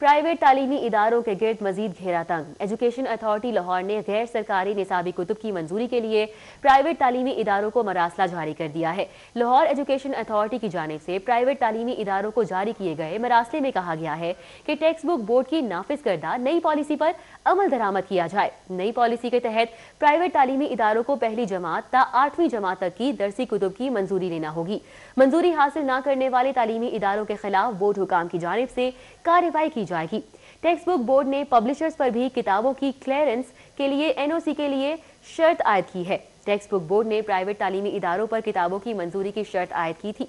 private तालीमी इदारों के गिरद मजीद घेरा तंग एजुकेशन अथॉरिटी लाहौर ने गैर सरकारी निसाबी कुतुब की मंजूरी के लिए प्राइवेट तालीमी इदारों को मरासला जारी कर दिया है लाहौर एजुकेशन अथॉरिटी की जानब से प्राइवेट तालीमी इदारों को जारी किए गए मरासले में कहा गया है कि टेक्स्ट बुक बोर्ड की नाफिज करदा नई पॉलिसी पर अमल दरामद किया जाए नई पॉलिसी के तहत प्राइवेट तालीमी इदारों को पहली जमात ता आठवीं जमात तक की दरसी कुतुब की मंजूरी लेना होगी मंजूरी हासिल न करने वाले तालीमी इदारों के खिलाफ बोर्ड हुकाम की जानब से कार्रवाई की जाएगी टेक्स्ट बुक बोर्ड ने पब्लिशर्स पर भी किताबों की क्लियरेंस के लिए एनओसी के लिए शर्त आयद की है टेक्स्ट बुक बोर्ड ने प्राइवेट तालीमी इदारों पर किताबों की मंजूरी की शर्त आयद की थी